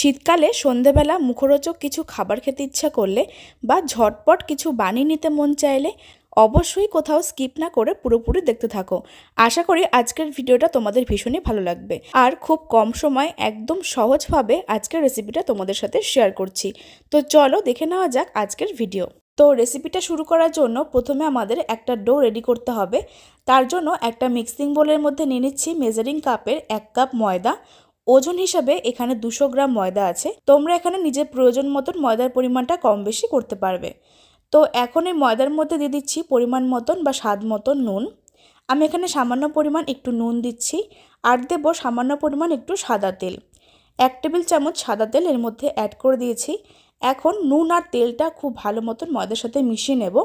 শীতকালে সন্ধেবেলা মুখরোচক কিছু খাবার খেতে ইচ্ছা করলে বা ঝটপট কিছু বানিয়ে নিতে মন চাইলে অবশ্যই কোথাও স্কিপ না করে পুরোপুরি দেখতে থাকো আশা করি আজকের ভিডিওটা তোমাদের ভীষণই ভালো লাগবে আর খুব কম সময় একদম সহজভাবে আজকের রেসিপিটা তোমাদের সাথে শেয়ার করছি তো চলো দেখে নেওয়া যাক আজকের ভিডিও তো রেসিপিটা শুরু করার জন্য প্রথমে আমাদের একটা ডো রেডি করতে হবে তার জন্য একটা মিক্সিং বোলের মধ্যে নিয়ে নিচ্ছি মেজারিং কাপের এক কাপ ময়দা ওজন হিসাবে এখানে দুশো গ্রাম ময়দা আছে তোমরা এখানে নিজের প্রয়োজন মতন ময়দার পরিমাণটা কম বেশি করতে পারবে তো এখন এই ময়দার মধ্যে দিয়ে দিচ্ছি পরিমাণ মতন বা স্বাদ মতন নুন আমি এখানে সামান্য পরিমাণ একটু নুন দিচ্ছি আর দেব সামান্য পরিমাণ একটু সাদা তেল এক টেবিল চামচ সাদা তেল এর মধ্যে অ্যাড করে দিয়েছি এখন নুন আর তেলটা খুব ভালো মতন ময়দার সাথে মিশিয়ে নেব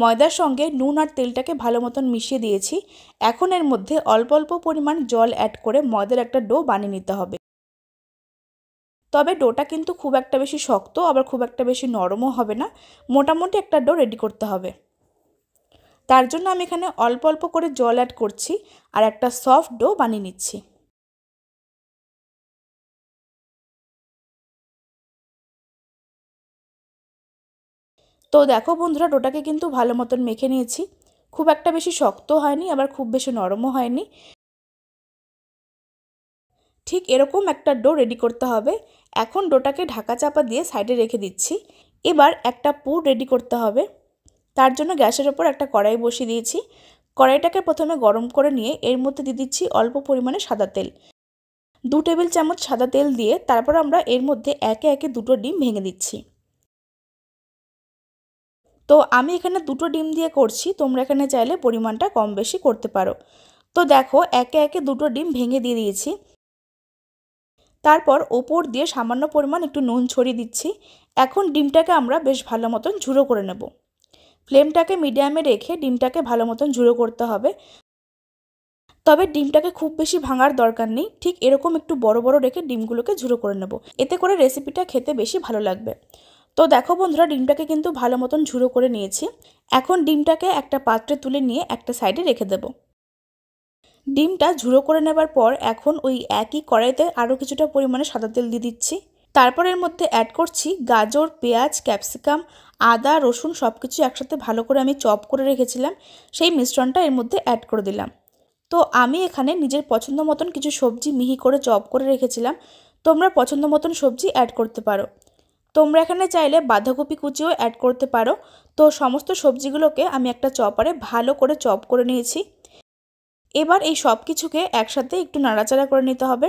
ময়দার সঙ্গে নুন আর তেলটাকে ভালো মতন মিশিয়ে দিয়েছি এখন এর মধ্যে অল্প অল্প পরিমাণ জল অ্যাড করে ময়দার একটা ডো বানিয়ে নিতে হবে তবে ডোটা কিন্তু খুব একটা বেশি শক্ত আবার খুব একটা বেশি নরমও হবে না মোটামুটি একটা ডো রেডি করতে হবে তার জন্য আমি এখানে অল্প অল্প করে জল অ্যাড করছি আর একটা সফট ডো বানিয়ে নিচ্ছি তো দেখো বন্ধুরা ডোটাকে কিন্তু ভালো মতন মেখে নিয়েছি খুব একটা বেশি শক্ত হয়নি আবার খুব বেশি নরমও হয়নি ঠিক এরকম একটা ডো রেডি করতে হবে এখন ডোটাকে ঢাকা চাপা দিয়ে সাইডে রেখে দিচ্ছি এবার একটা পুর রেডি করতে হবে তার জন্য গ্যাসের ওপর একটা কড়াই বসিয়ে দিয়েছি কড়াইটাকে প্রথমে গরম করে নিয়ে এর মধ্যে দিয়ে দিচ্ছি অল্প পরিমাণে সাদা তেল দু টেবিল চামচ সাদা তেল দিয়ে তারপর আমরা এর মধ্যে একে একে দুটো ডিম ভেঙে দিচ্ছি তো আমি এখানে দুটো ডিম দিয়ে করছি তোমরা এখানে চাইলে পরিমাণটা কম বেশি করতে পারো তো দেখো একে একে দুটো ডিম ভেঙে দিয়ে দিয়েছি তারপর ওপর দিয়ে সামান্য পরিমাণ একটু নুন ছড়িয়ে দিচ্ছি এখন ডিমটাকে আমরা বেশ ভালো মতন ঝুড়ো করে নেব ফ্লেমটাকে মিডিয়ামে রেখে ডিমটাকে ভালো মতন ঝুড়ো করতে হবে তবে ডিমটাকে খুব বেশি ভাঙার দরকার নেই ঠিক এরকম একটু বড় বড় রেখে ডিমগুলোকে ঝুড়ো করে নেব এতে করে রেসিপিটা খেতে বেশি ভালো লাগবে তো দেখো বন্ধুরা ডিমটাকে কিন্তু ভালো মতন ঝুড়ো করে নিয়েছি এখন ডিমটাকে একটা পাত্রে তুলে নিয়ে একটা সাইডে রেখে দেব ডিমটা ঝুড়ো করে নেবার পর এখন ওই একই কড়াইতে আরও কিছুটা পরিমাণে সাদা তেল দিয়ে দিচ্ছি তারপর এর মধ্যে অ্যাড করছি গাজর পেঁয়াজ ক্যাপসিকাম আদা রসুন সব কিছু একসাথে ভালো করে আমি চপ করে রেখেছিলাম সেই মিশ্রণটা এর মধ্যে অ্যাড করে দিলাম তো আমি এখানে নিজের পছন্দ মতন কিছু সবজি মিহি করে চপ করে রেখেছিলাম তোমরা পছন্দ মতন সবজি অ্যাড করতে পারো তোমরা এখানে চাইলে বাঁধাকপি কুচিও অ্যাড করতে পারো তো সমস্ত সবজিগুলোকে আমি একটা চপারে ভালো করে চপ করে নিয়েছি এবার এই সব কিছুকে একসাথে একটু নাড়াচাড়া করে নিতে হবে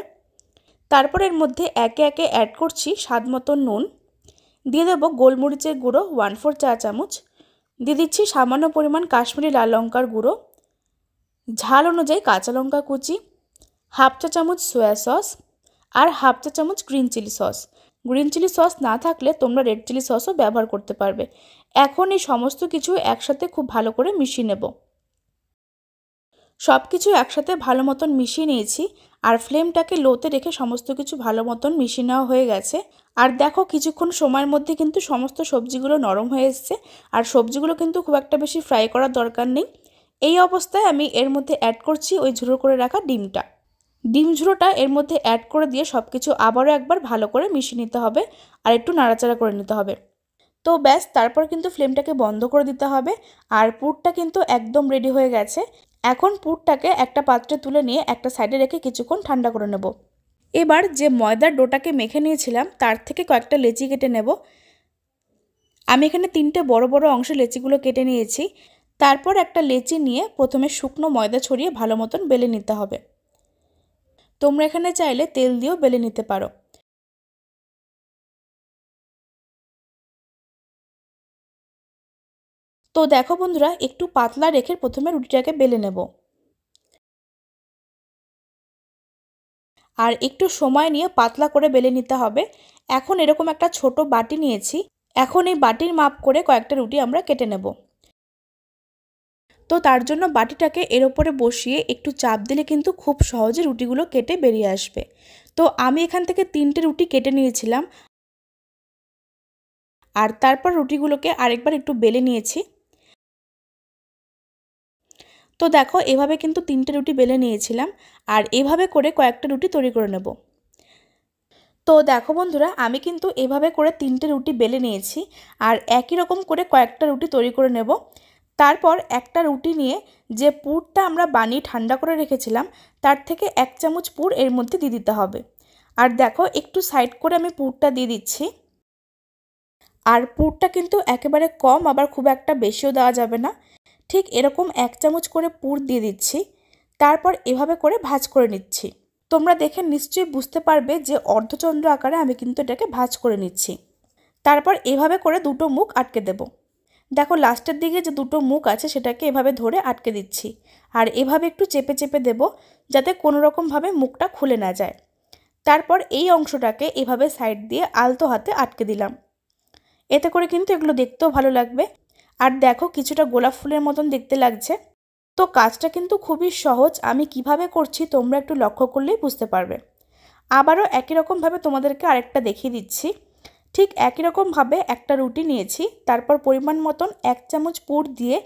তারপর এর মধ্যে একে একে অ্যাড করছি স্বাদ মতো নুন দিয়ে দেবো গোলমরিচের গুঁড়ো ওয়ান ফোর চা চামচ দিয়ে দিচ্ছি সামান্য পরিমাণ কাশ্মীরি লাল লঙ্কার গুঁড়ো ঝাল অনুযায়ী কাঁচা লঙ্কা কুচি হাফ চা চামচ সয়া সস আর হাফ চা চামচ green chilli sauce green chilli sauce না থাকলে তোমরা রেড চিলি সসও ব্যবহার করতে পারবে এখন এই সমস্ত কিছু একসাথে খুব ভালো করে মিশিয়ে নেব সব কিছু একসাথে ভালো মতন মিশিয়ে নিয়েছি আর ফ্লেমটাকে লোতে রেখে সমস্ত কিছু ভালো মতন মিশিয়ে নেওয়া হয়ে গেছে আর দেখো কিছুক্ষণ সময়ের মধ্যে কিন্তু সমস্ত সবজিগুলো নরম হয়ে এসছে আর সবজিগুলো কিন্তু খুব একটা বেশি ফ্রাই করার দরকার নেই এই অবস্থায় আমি এর মধ্যে অ্যাড করছি ওই ঝুড়ো করে রাখা ডিমটা ডিম ঝুড়োটা এর মধ্যে অ্যাড করে দিয়ে সব কিছু আবারও একবার ভালো করে মিশিয়ে নিতে হবে আর একটু নাড়াচাড়া করে নিতে হবে তো ব্যাস তারপর কিন্তু ফ্লেমটাকে বন্ধ করে দিতে হবে আর পুরটা কিন্তু একদম রেডি হয়ে গেছে এখন পুরটাকে একটা পাত্রে তুলে নিয়ে একটা সাইডে রেখে কিছুক্ষণ ঠান্ডা করে নেব এবার যে ময়দার ডোটাকে মেখে নিয়েছিলাম তার থেকে কয়েকটা লেচি কেটে নেব আমি এখানে তিনটে বড় বড় অংশ লেচিগুলো কেটে নিয়েছি তারপর একটা লেচি নিয়ে প্রথমে শুকনো ময়দা ছড়িয়ে ভালো মতন বেলে নিতে হবে তোমরা এখানে চাইলে তেল দিয়েও বেলে নিতে পারো তো দেখো বন্ধুরা একটু পাতলা রেখে প্রথমে রুটিটাকে বেলে নেব আর একটু সময় নিয়ে পাতলা করে বেলে নিতে হবে এখন এরকম একটা ছোট বাটি নিয়েছি এখন এই বাটির মাপ করে কয়েকটা রুটি আমরা কেটে নেবো তো তার জন্য বাটিটাকে এর ওপরে বসিয়ে একটু চাপ দিলে কিন্তু খুব সহজে রুটিগুলো কেটে বেরিয়ে আসবে তো আমি এখান থেকে তিনটে রুটি কেটে নিয়েছিলাম আর তারপর রুটিগুলোকে আরেকবার একটু বেলে নিয়েছি তো দেখো এভাবে কিন্তু তিনটে রুটি বেলে নিয়েছিলাম আর এভাবে করে কয়েকটা রুটি তৈরি করে নেব তো দেখো বন্ধুরা আমি কিন্তু এভাবে করে তিনটে রুটি বেলে নিয়েছি আর একই রকম করে কয়েকটা রুটি তৈরি করে নেব তারপর একটা রুটি নিয়ে যে পুরটা আমরা বানিয়ে ঠান্ডা করে রেখেছিলাম তার থেকে এক চামচ পুর এর মধ্যে দিয়ে দিতে হবে আর দেখো একটু সাইড করে আমি পুরটা দিয়ে দিচ্ছি আর পুরটা কিন্তু একেবারে কম আবার খুব একটা বেশিও দেওয়া যাবে না ঠিক এরকম এক চামচ করে পুর দিয়ে দিচ্ছি তারপর এভাবে করে ভাজ করে নিচ্ছি তোমরা দেখে নিশ্চয়ই বুঝতে পারবে যে অর্ধচন্দ্র আকারে আমি কিন্তু এটাকে ভাজ করে নিচ্ছি তারপর এভাবে করে দুটো মুখ আটকে দেবো দেখো লাস্টের দিকে যে দুটো মুখ আছে সেটাকে এভাবে ধরে আটকে দিচ্ছি আর এভাবে একটু চেপে চেপে দেব যাতে কোনো মুখটা খুলে না যায় তারপর এই অংশটাকে এভাবে সাইড দিয়ে আলতো হাতে আটকে দিলাম এতে করে কিন্তু এগুলো দেখতেও ভালো লাগবে আর দেখো কিছুটা গোলাপ ফুলের মতন দেখতে লাগছে তো কাজটা কিন্তু খুবই সহজ আমি কিভাবে করছি তোমরা একটু লক্ষ্য করলেই বুঝতে পারবে আবারও একই রকমভাবে তোমাদেরকে আরেকটা দেখিয়ে দিচ্ছি ঠিক একই রকমভাবে একটা রুটি নিয়েছি তারপর পরিমাণ মতন এক চামচ পুর দিয়ে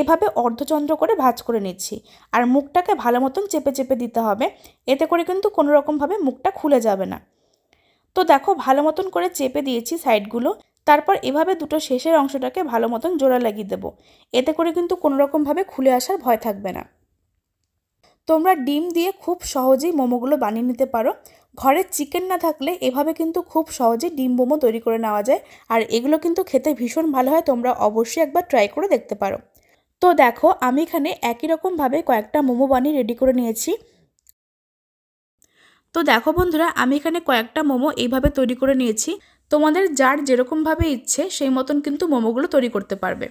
এভাবে অর্ধচন্দ্র করে ভাজ করে নিচ্ছি আর মুখটাকে ভালো মতন চেপে চেপে দিতে হবে এতে করে কিন্তু কোনো রকমভাবে মুখটা খুলে যাবে না তো দেখো ভালো মতন করে চেপে দিয়েছি সাইডগুলো তারপর এভাবে দুটো শেষের অংশটাকে ভালো মতন জোড়া লাগিয়ে দেবো এতে করে কিন্তু কোনো রকমভাবে খুলে আসার ভয় থাকবে না তোমরা ডিম দিয়ে খুব সহজেই মোমোগুলো বানিয়ে নিতে পারো ঘরে চিকেন না থাকলে এভাবে কিন্তু খুব সহজে ডিম মোমো তৈরি করে নেওয়া যায় আর এগুলো কিন্তু খেতে ভীষণ ভালো হয় তোমরা অবশ্যই একবার ট্রাই করে দেখতে পারো তো দেখো আমি এখানে একই রকমভাবে কয়েকটা মোমো বানিয়ে রেডি করে নিয়েছি তো দেখো বন্ধুরা আমি এখানে কয়েকটা মোমো এইভাবে তৈরি করে নিয়েছি তোমাদের যার যেরকমভাবে ইচ্ছে সেই মতন কিন্তু মোমোগুলো তৈরি করতে পারবে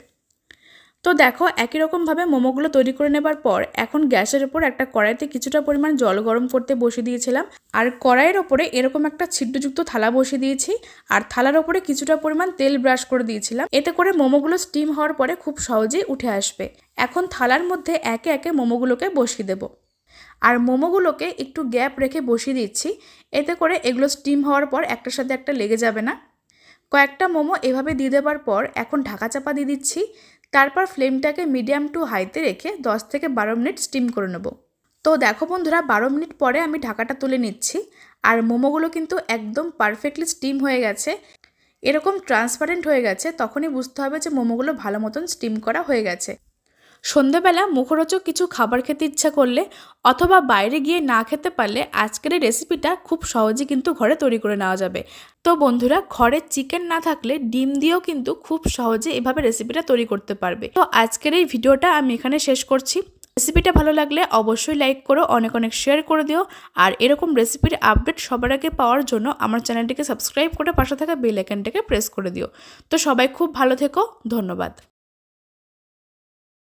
তো দেখো একই রকমভাবে মোমোগুলো তৈরি করে নেবার পর এখন গ্যাসের ওপর একটা কড়াইতে কিছুটা পরিমাণ জল গরম করতে বসে দিয়েছিলাম আর কড়াইয়ের ওপরে এরকম একটা ছিদ্রযুক্ত থালা বসে দিয়েছি আর থালার ওপরে কিছুটা পরিমাণ তেল ব্রাশ করে দিয়েছিলাম এতে করে মোমোগুলো স্টিম হওয়ার পরে খুব সহজেই উঠে আসবে এখন থালার মধ্যে একে একে মোমোগুলোকে বসিয়ে দেবো আর মোমোগুলোকে একটু গ্যাপ রেখে বসিয়ে দিচ্ছি এতে করে এগুলো স্টিম হওয়ার পর একটার সাথে একটা লেগে যাবে না কয়েকটা মোমো এভাবে দিয়ে দেওয়ার পর এখন ঢাকা চাপা দিয়ে দিচ্ছি তারপর ফ্লেমটাকে মিডিয়াম টু হাইতে রেখে 10 থেকে বারো মিনিট স্টিম করে নেব তো দেখো বন্ধুরা বারো মিনিট পরে আমি ঢাকাটা তুলে নিচ্ছি আর মোমোগুলো কিন্তু একদম পারফেক্টলি স্টিম হয়ে গেছে এরকম ট্রান্সপারেন্ট হয়ে গেছে তখনই বুঝতে হবে যে মোমোগুলো ভালো মতন স্টিম করা হয়ে গেছে সন্ধেবেলা মুখরোচক কিছু খাবার খেতে ইচ্ছা করলে অথবা বাইরে গিয়ে না খেতে পারলে আজকের এই রেসিপিটা খুব সহজে কিন্তু ঘরে তৈরি করে নেওয়া যাবে তো বন্ধুরা ঘরে চিকেন না থাকলে ডিম দিয়েও কিন্তু খুব সহজে এভাবে রেসিপিটা তৈরি করতে পারবে তো আজকের এই ভিডিওটা আমি এখানে শেষ করছি রেসিপিটা ভালো লাগলে অবশ্যই লাইক করো অনেক অনেক শেয়ার করে দিও আর এরকম রেসিপির আপডেট সবার আগে পাওয়ার জন্য আমার চ্যানেলটিকে সাবস্ক্রাইব করে পাশে থাকা বেল আইকনটাকে প্রেস করে দিও তো সবাই খুব ভালো থেকো ধন্যবাদ